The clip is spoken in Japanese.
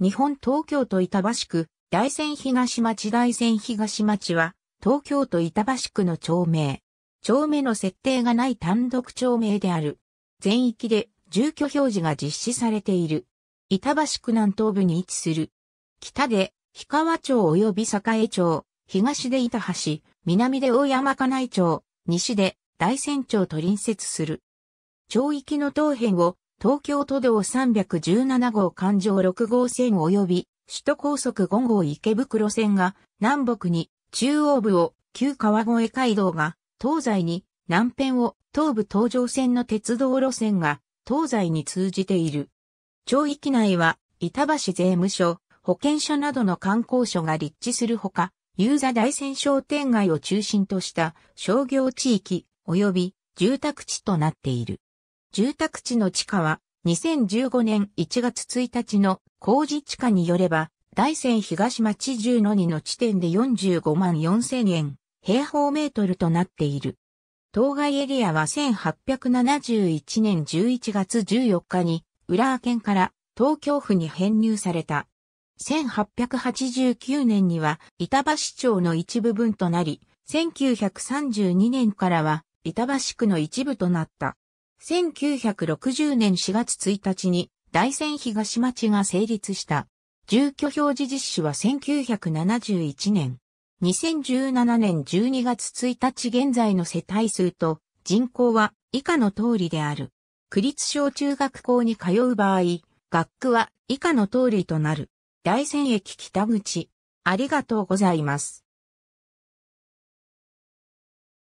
日本東京都板橋区、大仙東町大仙東町は、東京都板橋区の町名。町名の設定がない単独町名である。全域で住居表示が実施されている。板橋区南東部に位置する。北で、氷川町及び栄町、東で板橋、南で大山金井町、西で大仙町と隣接する。町域の東辺を東京都道317号環状6号線及び首都高速5号池袋線が南北に中央部を旧川越街道が東西に南辺を東部東上線の鉄道路線が東西に通じている。町域内は板橋税務署、保健所などの観光所が立地するほか、ユーザ大仙商店街を中心とした商業地域及び住宅地となっている。住宅地の地価は2015年1月1日の工事地価によれば、大仙東町10の2の地点で45万4千円、平方メートルとなっている。当該エリアは1871年11月14日に、浦和県から東京府に編入された。1889年には板橋町の一部分となり、1932年からは板橋区の一部となった。1960年4月1日に大仙東町が成立した。住居表示実施は1971年。2017年12月1日現在の世帯数と人口は以下の通りである。区立小中学校に通う場合、学区は以下の通りとなる。大仙駅北口。ありがとうございます。